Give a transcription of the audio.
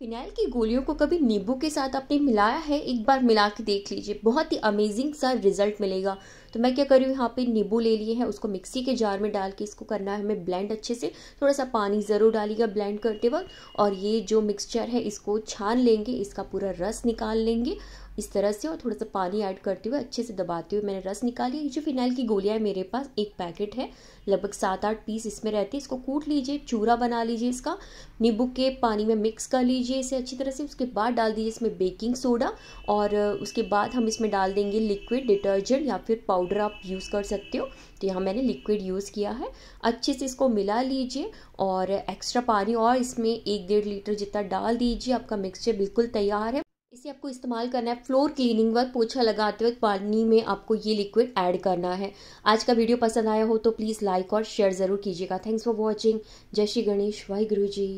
phenyl की गोलियों को कभी नींबू के साथ आपने मिलाया है एक बार मिला के देख लीजिए बहुत ही अमेजिंग सा रिजल्ट मिलेगा तो मैं क्या कर रही हूँ यहाँ पे नींबू ले लिए हैं उसको मिक्सी के जार में डाल के इसको करना है हमें ब्लेंड अच्छे से थोड़ा सा पानी ज़रूर डालिएगा ब्लेंड करते वक्त और ये जो मिक्सचर है इसको छान लेंगे इसका पूरा रस निकाल लेंगे इस तरह से और थोड़ा सा पानी ऐड करते हुए अच्छे से दबाते हुए मैंने रस निकाली जो फिनाइल की गोलियाँ मेरे पास एक पैकेट है लगभग सात आठ पीस इसमें रहती है इसको कूट लीजिए चूरा बना लीजिए इसका नींबू के पानी में मिक्स कर लीजिए इसे अच्छी तरह से उसके बाद डाल दीजिए इसमें बेकिंग सोडा और उसके बाद हम इसमें डाल देंगे लिक्विड डिटर्जेंट या फिर पाउडर आप यूज़ कर सकते हो तो यहाँ मैंने लिक्विड यूज़ किया है अच्छे से इसको मिला लीजिए और एक्स्ट्रा पानी और इसमें एक डेढ़ लीटर जितना डाल दीजिए आपका मिक्सचर बिल्कुल तैयार है इसे आपको इस्तेमाल करना है फ्लोर क्लीनिंग वक्त पोछा लगाते वक्त पानी में आपको ये लिक्विड ऐड करना है आज का वीडियो पसंद आया हो तो प्लीज़ लाइक और शेयर ज़रूर कीजिएगा थैंक्स फॉर वॉचिंग जय श्री गणेश वाई गुरु जी